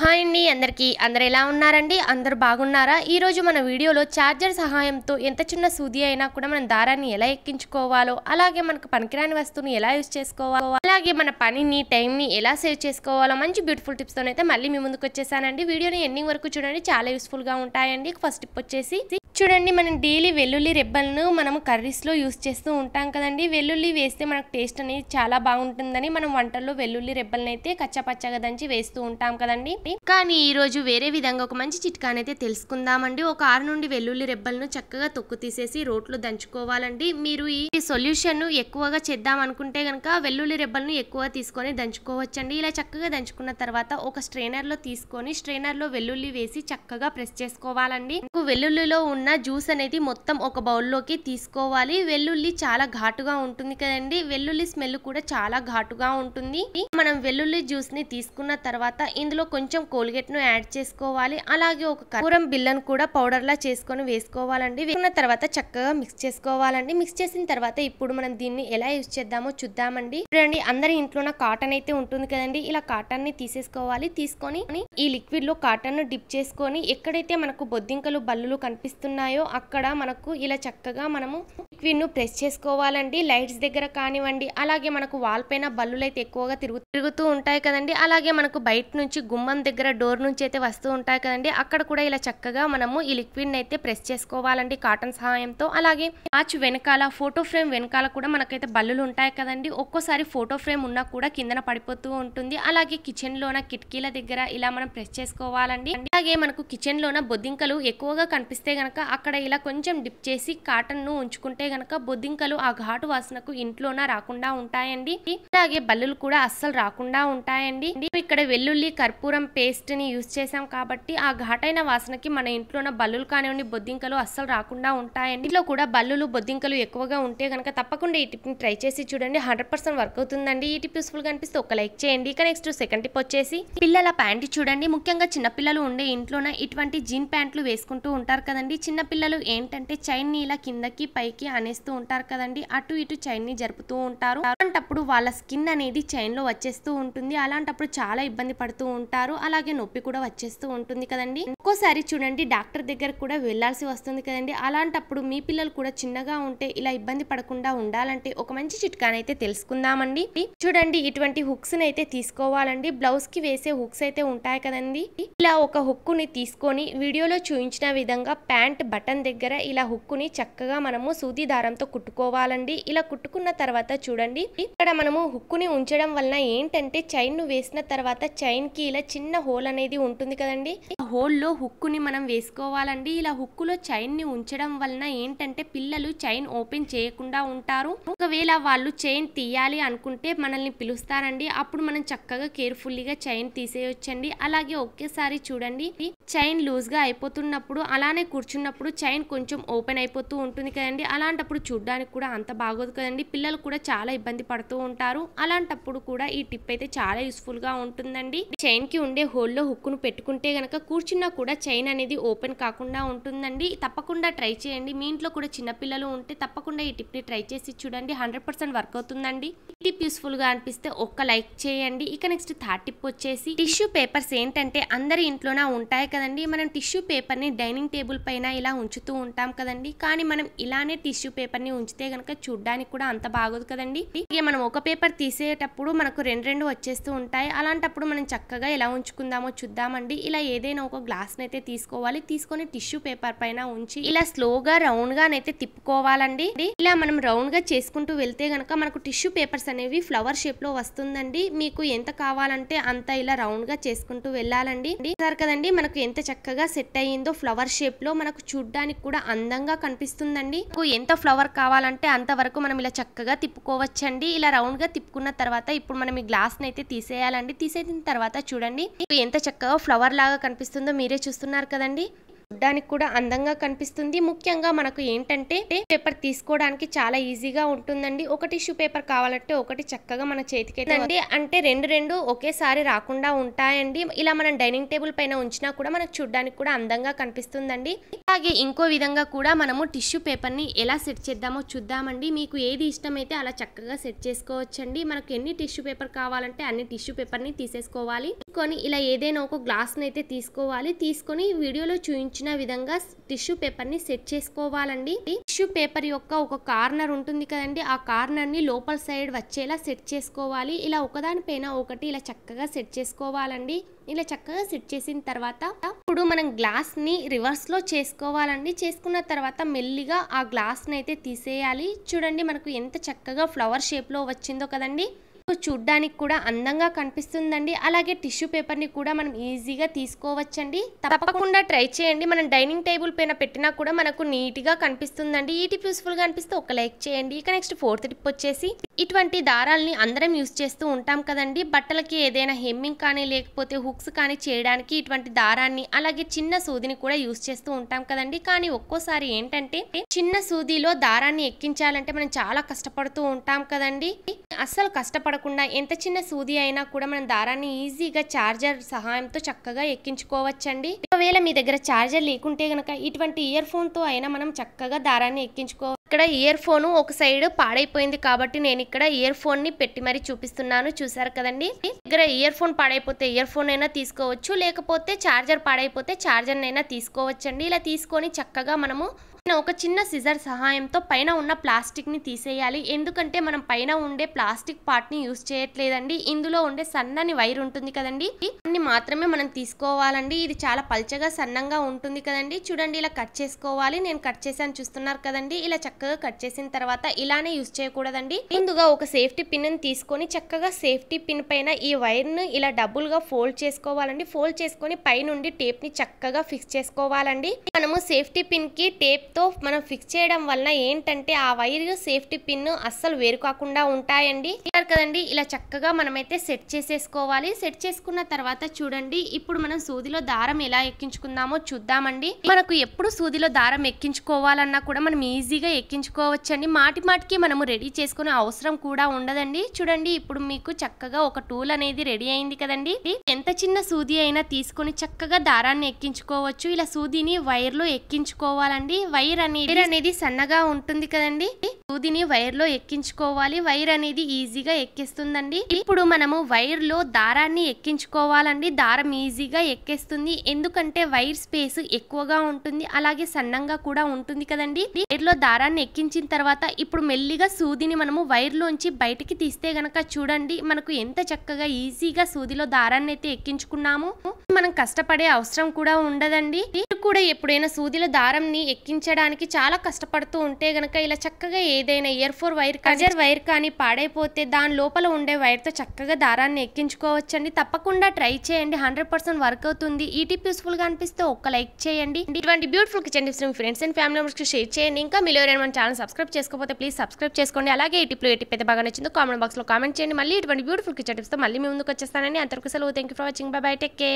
hi అండి అందరికీ అందరు ఎలా ఉన్నారండి అందరు బాగున్నారా ఈరోజు మన వీడియోలో ఛార్జర్ సహాయంతో ఎంత చిన్న సూది అయినా కూడా మనం దారాన్ని ఎలా ఎక్కించుకోవాలో అలాగే మనకు పనికిరాని వస్తువుని ఎలా యూజ్ చేసుకోవాలో అలాగే మన పనిని టైంని ఎలా సేవ్ చేసుకోవాలో మంచి బ్యూటిఫుల్ టిప్స్తోనైతే అయితే మళ్ళీ మీ ముందుకు వచ్చేసానండి వీడియోని ఎండింగ్ వరకు చూడండి చాలా యూస్ఫుల్గా ఉంటాయండి ఫస్ట్ టిప్ వచ్చేసి చూడండి మనం డైలీ వెల్లుల్లి రెబ్బలను మనం కర్రీస్లో యూస్ చేస్తూ ఉంటాం కదండి వెల్లుల్లి వేస్తే మనకు టేస్ట్ అనేది చాలా బాగుంటుందని మనం వంటల్లో వెల్లుల్లి రెబ్బలను అయితే కచ్చపచ్చగా దంచి వేస్తూ ఉంటాం కదండి కానీ ఈరోజు వేరే విధంగా ఒక మంచి చిట్కాని అయితే తెలుసుకుందామండి ఒక ఆరు నుండి వెల్లుల్లి రెబ్బలను చక్కగా తొక్కు తీసేసి రోట్లో దంచుకోవాలండి మీరు ఈ సొల్యూషన్ ఎక్కువగా చేద్దాం అనుకుంటే కనుక వెల్లుల్లి రెబ్బలను ఎక్కువ తీసుకొని దంచుకోవచ్చండి ఇలా చక్కగా దంచుకున్న తర్వాత ఒక స్ట్రైనర్లో తీసుకొని స్ట్రైనర్లో వెల్లుల్లి వేసి చక్కగా ప్రెస్ చేసుకోవాలండి వెల్లుల్లిలో ఉన్న ఉన్న జ్యూస్ అనేది మొత్తం ఒక బౌల్లోకి తీసుకోవాలి వెల్లుల్లి చాలా ఘాటుగా ఉంటుంది కదండి వెల్లుల్లి స్మెల్ కూడా చాలా ఘాటుగా ఉంటుంది మనం వెల్లుల్లి జ్యూస్ ని తీసుకున్న తర్వాత ఇందులో కొంచెం కోల్గేట్ ను యాడ్ చేసుకోవాలి అలాగే ఒక కూరం బిల్లను కూడా పౌడర్ లా చేసుకొని వేసుకోవాలండి వేసుకున్న తర్వాత చక్కగా మిక్స్ చేసుకోవాలండి మిక్స్ చేసిన తర్వాత ఇప్పుడు మనం దీన్ని ఎలా యూజ్ చేద్దామో చూద్దామండి చూడండి అందరి ఇంట్లో కాటన్ అయితే ఉంటుంది కదండి ఇలా కాటన్ ని తీసేసుకోవాలి తీసుకొని ఈ లిక్విడ్ లో కాటన్ ను డిప్ చేసుకొని ఎక్కడైతే మనకు బొద్దింకలు బల్లులు కనిపిస్తున్నాయి ఉన్నాయో అక్కడ మనకు ఇలా చక్కగా మనము ను ప్రెస్ చేసుకోవాలండి లైట్స్ దగ్గర కానివ్వండి అలాగే మనకు వాల్ పైన బల్లులు అయితే ఎక్కువగా తిరుగు తిరుగుతూ ఉంటాయి కదండి అలాగే మనకు బయట నుంచి గుమ్మం దగ్గర డోర్ నుంచి అయితే వస్తూ ఉంటాయి కదండి అక్కడ కూడా ఇలా చక్కగా మనము ఈ లిక్విడ్ అయితే ప్రెస్ చేసుకోవాలండి కాటన్ సహాయంతో అలాగే వాచ్ వెనకాల ఫోటో ఫ్రేమ్ వెనకాల కూడా మనకైతే బల్లులు ఉంటాయి కదండి ఒక్కోసారి ఫోటో ఫ్రేమ్ ఉన్నా కూడా కిందన పడిపోతూ ఉంటుంది అలాగే కిచెన్ లోన కిటికీల దగ్గర ఇలా మనం ప్రెస్ చేసుకోవాలండి అలాగే మనకు కిచెన్ లోన బొద్దింకలు ఎక్కువగా కనిపిస్తే గనక అక్కడ ఇలా కొంచెం డిప్ చేసి ను ఉంచుకుంటే గనక బొద్దింకలు ఆ ఘాటు వాసనకు ఇంట్లోన రాకుండా ఉంటాయండి అలాగే బల్లులు కూడా అస్సలు రాకుండా ఉంటాయండి ఇక్కడ వెల్లుల్లి కర్పూరం పేస్ట్ ని యూజ్ చేసాం కాబట్టి ఆ ఘాటైన వాసనకి మన ఇంట్లోన బల్లులు కానివ్వండి బొద్దింకలు అస్సలు రాకుండా ఉంటాయండి ఇంట్లో కూడా బల్లులు బొద్దింకలు ఎక్కువగా ఉంటే గనక తప్పకుండా ఈ ని ట్రై చేసి చూడండి హండ్రెడ్ పర్సెంట్ వర్క్ అవుతుందండి ఈ టిప్ యూస్ఫుల్ కనిపిస్తే ఒక లైక్ చేయండి ఇక నెక్స్ట్ సెకండ్ టిప్ వచ్చేసి పిల్లల ప్యాంట్ చూడండి ముఖ్యంగా చిన్నపిల్లలు ఉండే ఇంట్లోన ఇటువంటి జీన్ ప్యాంట్లు వేసుకుంటూ ఉంటారు కదండి చిన్నపిల్లలు ఏంటంటే చైన్ ని కిందకి పైకి అనేస్తూ ఉంటారు కదండి అటు ఇటు చైన్ ని జరుపుతూ ఉంటారు అలాంటప్పుడు వాళ్ళ స్కిన్ అనేది చైన్ లో వచ్చేస్తూ ఉంటుంది అలాంటప్పుడు చాలా ఇబ్బంది పడుతూ ఉంటారు అలాగే నొప్పి కూడా వచ్చేస్తూ ఉంటుంది కదండి ఒక్కోసారి చూడండి డాక్టర్ దగ్గర కూడా వెళ్లాల్సి వస్తుంది కదండి అలాంటప్పుడు మీ పిల్లలు కూడా చిన్నగా ఉంటే ఇలా ఇబ్బంది పడకుండా ఉండాలంటే ఒక మంచి చిట్కానైతే తెలుసుకుందామండి చూడండి ఇటువంటి హుక్స్ అయితే తీసుకోవాలండి బ్లౌజ్ కి వేసే హుక్స్ అయితే ఉంటాయి కదండి ఇలా ఒక ని తీసుకొని వీడియోలో చూపించిన విధంగా ప్యాంట్ బటన్ దగ్గర ఇలా హుక్కుని చక్కగా మనము సూది దారంతో కుట్టుకోవాలండి ఇలా కుట్టుకున్న తర్వాత చూడండి ఇక్కడ మనము హుక్కుని ఉంచడం వలన ఏంటంటే చైన్ ను వేసిన తర్వాత చైన్ కి ఇలా చిన్న హోల్ అనేది ఉంటుంది కదండి హోల్ లో హుక్కుని మనం వేసుకోవాలండి ఇలా హుక్కులో చైన్ ని ఉంచడం వలన ఏంటంటే పిల్లలు చైన్ ఓపెన్ చేయకుండా ఉంటారు ఒకవేళ వాళ్ళు చైన్ తీయాలి అనుకుంటే మనల్ని పిలుస్తారండి అప్పుడు మనం చక్కగా కేర్ఫుల్లీగా చైన్ తీసేయొచ్చండి అలాగే ఒకేసారి చూడండి చైన్ లూజ్ గా అయిపోతున్నప్పుడు అలానే కూర్చున్నప్పుడు చైన్ కొంచెం ఓపెన్ అయిపోతూ ఉంటుంది కదండి అలా అలాంటప్పుడు చూడ్డానికి కూడా అంత బాగోదు కదండి పిల్లలు కూడా చాలా ఇబ్బంది పడుతూ ఉంటారు అలాంటప్పుడు కూడా ఈ టిప్ అయితే చాలా గా ఉంటుందండి చైన్ కి ఉండే హోల్లో ను పెట్టుకుంటే గనక కూర్చున్నా కూడా చైన్ అనేది ఓపెన్ కాకుండా ఉంటుందండి తప్పకుండా ట్రై చేయండి మీ ఇంట్లో కూడా చిన్నపిల్లలు ఉంటే తప్పకుండా ఈ టిప్ ని ట్రై చేసి చూడండి హండ్రెడ్ పర్సెంట్ వర్క్ అవుతుందండి ఈ టిప్ గా అనిపిస్తే ఒక్క లైక్ చేయండి ఇక నెక్స్ట్ థర్డ్ టిప్ వచ్చేసి టిష్యూ పేపర్స్ ఏంటంటే అందరి ఇంట్లోనా ఉంటాయి కదండి మనం టిష్యూ పేపర్ ని డైనింగ్ టేబుల్ పైన ఇలా ఉంచుతూ ఉంటాం కదండి కానీ మనం ఇలానే టిష్యూ టిష్యూ ని ఉంచితే గనక చూడ్డానికి కూడా అంత బాగోదు కదండి ఇక మనం ఒక పేపర్ తీసేటప్పుడు మనకు రెండు రెండు వచ్చేస్తూ ఉంటాయి అలాంటప్పుడు మనం చక్కగా ఎలా ఉంచుకుందామో చూద్దామండి ఇలా ఏదైనా ఒక గ్లాస్ అయితే తీసుకోవాలి తీసుకొని టిష్యూ పేపర్ పైన ఉంచి ఇలా స్లోగా నైతే తిప్పుకోవాలండి ఇలా మనం రౌండ్ గా చేసుకుంటూ వెళ్తే గనక మనకు టిష్యూ పేపర్స్ అనేవి ఫ్లవర్ షేప్ లో వస్తుందండి మీకు ఎంత కావాలంటే అంత ఇలా రౌండ్ గా చేసుకుంటూ వెళ్ళాలండి సరే కదండి మనకు ఎంత చక్కగా సెట్ అయ్యిందో ఫ్లవర్ షేప్ లో మనకు చూడ్డానికి కూడా అందంగా కనిపిస్తుందండి ఎంత ఫ్లవర్ కావాలంటే అంతవరకు మనం ఇలా చక్కగా తిప్పుకోవచ్చండి ఇలా రౌండ్గా తిప్పుకున్న తర్వాత ఇప్పుడు మనం ఈ గ్లాస్ని అయితే తీసేయాలండి తీసేసిన తర్వాత చూడండి ఎంత చక్కగా ఫ్లవర్ లాగా కనిపిస్తుందో మీరే చూస్తున్నారు కదండి చూడ్డానికి కూడా అందంగా కనిపిస్తుంది ముఖ్యంగా మనకు ఏంటంటే పేపర్ తీసుకోవడానికి చాలా ఈజీగా ఉంటుందండి ఒక టిష్యూ పేపర్ కావాలంటే ఒకటి చక్కగా మన చేతికి అండి అంటే రెండు రెండు ఒకేసారి రాకుండా ఉంటాయండి ఇలా మనం డైనింగ్ టేబుల్ పైన ఉంచినా కూడా మనకు చూడ్డానికి కూడా అందంగా కనిపిస్తుందండి అలాగే ఇంకో విధంగా కూడా మనము టిష్యూ పేపర్ ని ఎలా సెట్ చేద్దామో చూద్దామండి మీకు ఏది ఇష్టమైతే అలా చక్కగా సెట్ చేసుకోవచ్చండి మనకు ఎన్ని టిష్యూ పేపర్ కావాలంటే అన్ని టిష్యూ పేపర్ ని తీసేసుకోవాలి తీసుకొని ఇలా ఏదైనా ఒక గ్లాస్ అయితే తీసుకోవాలి తీసుకొని వీడియోలో చూపించు వచ్చిన విధంగా టిష్యూ పేపర్ ని సెట్ చేసుకోవాలండి టిష్యూ పేపర్ యొక్క ఒక కార్నర్ ఉంటుంది కదండి ఆ కార్నర్ ని లోపల సైడ్ వచ్చేలా సెట్ చేసుకోవాలి ఇలా ఒకదానిపైన ఒకటి ఇలా చక్కగా సెట్ చేసుకోవాలండి ఇలా చక్కగా సెట్ చేసిన తర్వాత ఇప్పుడు మనం గ్లాస్ని రివర్స్లో చేసుకోవాలండి చేసుకున్న తర్వాత మెల్లిగా ఆ గ్లాస్ని అయితే తీసేయాలి చూడండి మనకు ఎంత చక్కగా ఫ్లవర్ షేప్ లో వచ్చిందో కదండి చూడ్డానికి కూడా అందంగా కనిపిస్తుందండి అలాగే టిష్యూ పేపర్ని కూడా మనం ఈజీగా తీసుకోవచ్చండి తప్పకుండా ట్రై చేయండి మనం డైనింగ్ టేబుల్ పైన పెట్టినా కూడా మనకు నీట్గా కనిపిస్తుందండి ఈ టిప్ యూస్ఫుల్గా అనిపిస్తే ఒక లైక్ చేయండి ఇక నెక్స్ట్ ఫోర్త్ టిప్ వచ్చేసి ఇటువంటి దారాల్ని అందరం యూస్ చేస్తూ ఉంటాం కదండి బట్టలకి ఏదైనా హెమ్మింగ్ కానీ లేకపోతే హుక్స్ కానీ చేయడానికి ఇటువంటి దారాన్ని అలాగే చిన్న సూదిని కూడా యూస్ చేస్తూ ఉంటాం కదండి కానీ ఒక్కోసారి ఏంటంటే చిన్న సూదిలో దారాన్ని ఎక్కించాలంటే మనం చాలా కష్టపడుతూ ఉంటాం కదండి అస్సలు కష్టపడకుండా ఎంత చిన్న సూది అయినా కూడా మనం దారాన్ని ఈజీగా చార్జర్ సహాయంతో చక్కగా ఎక్కించుకోవచ్చండి ఒకవేళ మీ దగ్గర చార్జర్ లేకుంటే గనక ఇటువంటి ఇయర్ ఫోన్తో అయినా మనం చక్కగా దారాన్ని ఎక్కించుకో ఇక్కడ ఇయర్ ఫోన్ ఒక సైడ్ పాడైపోయింది కాబట్టి నేను ఇక్కడ ఇయర్ ఫోన్ ని పెట్టి మరీ చూపిస్తున్నాను చూసారు కదండి దగ్గర ఇయర్ ఫోన్ పాడైపోతే ఇయర్ ఫోన్ అయినా తీసుకోవచ్చు లేకపోతే చార్జర్ పాడైపోతే చార్జర్ అయినా తీసుకోవచ్చండి ఇలా తీసుకొని చక్కగా మనము ఒక చిన్న సిజర్ సహాయంతో పైన ఉన్న ప్లాస్టిక్ని తీసేయాలి ఎందుకంటే మనం పైన ఉండే ప్లాస్టిక్ పార్ట్ని యూజ్ చేయట్లేదండి ఇందులో ఉండే సన్నని వైర్ ఉంటుంది కదండి అన్ని మాత్రమే మనం తీసుకోవాలండి ఇది చాలా పల్చగా సన్నంగా ఉంటుంది కదండి చూడండి ఇలా కట్ చేసుకోవాలి నేను కట్ చేసాను చూస్తున్నారు కదండి ఇలా చక్కగా కట్ చేసిన తర్వాత ఇలానే యూస్ చేయకూడదండి ముందుగా ఒక సేఫ్టీ పిన్ తీసుకొని చక్కగా సేఫ్టీ పిన్ పైన ఈ వైర్ను ఇలా గా ఫోల్డ్ చేసుకోవాలండి ఫోల్డ్ చేసుకొని పైనుండి టేప్ని చక్కగా ఫిక్స్ చేసుకోవాలండి మనము సేఫ్టీ పిన్కి టేప్ తో మనం ఫిక్స్ చేయడం వలన ఏంటంటే ఆ వైర్ సేఫ్టీ పిన్ అస్సలు వేరు కాకుండా ఉంటాయండి కదండి ఇలా చక్కగా మనమైతే సెట్ చేసేసుకోవాలి సెట్ చేసుకున్న తర్వాత చూడండి ఇప్పుడు మనం సూదిలో దారం ఎలా ఎక్కించుకుందామో చూద్దామండి మనకు ఎప్పుడు సూదిలో దారం ఎక్కించుకోవాలన్నా కూడా మనం ఈజీగా ఎక్కించుకోవచ్చండి మాటి మాటికి మనము రెడీ చేసుకునే అవసరం కూడా ఉండదండి చూడండి ఇప్పుడు మీకు చక్కగా ఒక టూల్ అనేది రెడీ అయింది కదండి ఎంత చిన్న సూది అయినా తీసుకొని చక్కగా దారాన్ని ఎక్కించుకోవచ్చు ఇలా సూదిని వైర్లో ఎక్కించుకోవాలండి వైర్ వైర్ అనేది అనేది సన్నగా ఉంటుంది కదండి సూదిని వైర్ లో ఎక్కించుకోవాలి వైర్ అనేది ఈజీగా ఎక్కిస్తుందండి ఇప్పుడు మనము వైర్ లో దారాన్ని ఎక్కించుకోవాలండి దారం ఈజీగా ఎక్కేస్తుంది ఎందుకంటే వైర్ స్పేస్ ఎక్కువగా ఉంటుంది అలాగే సన్నంగా కూడా ఉంటుంది కదండి వైర్ లో దారాన్ని ఎక్కించిన తర్వాత ఇప్పుడు మెల్లిగా సూదిని మనము వైర్ లోంచి బయటికి తీస్తే గనక చూడండి మనకు ఎంత చక్కగా ఈజీగా సూదిలో దారాన్ని అయితే ఎక్కించుకున్నాము మనం కష్టపడే అవసరం కూడా ఉండదండి కూడా ఎప్పుడైనా సూదిలో దారంని ఎక్కించండి చేయడానికి చాలా కష్టపడుతూ ఉంటే గనక ఇలా చక్కగా ఏదైనా earphone wire charger wire కానీ పాడైపోతే దాని లోపల ఉండే వైర్తో చక్కగా దారాన్ని ఎక్కించుకోవచ్చండి తప్పకుండా ట్రై చేయండి హండ్రెడ్ పర్సెంట్ వర్క్ అవుతుంది ఈ టిప్ యూస్ఫుల్ గా అనిపిస్తే ఒక్క లైక్ చేయండి ఇటువంటి బ్యూటిఫుల్ కిచెన్ టిప్స్ మీ friends and family members share చేయండి ఇంకా మీరు ఎవరైనా మన ఛానల్ సబ్స్క్రైబ్ చేసుకోకపోతే ప్లీజ్ సబ్స్క్రైబ్ చేసుకోండి అలాగే ఈ టిప్లో ఏ టిప్ అయితే బాగా నచ్చిందో కామెంట్ బాక్స్లో కామెంట్ చేయండి మళ్ళీ ఇటువంటి బ్యూటిఫుల్ కిచెన్ తో మళ్ళీ మీ ముందుకు వచ్చేస్తానని అంతవరకు సెలవు thank you for watching bye bye take care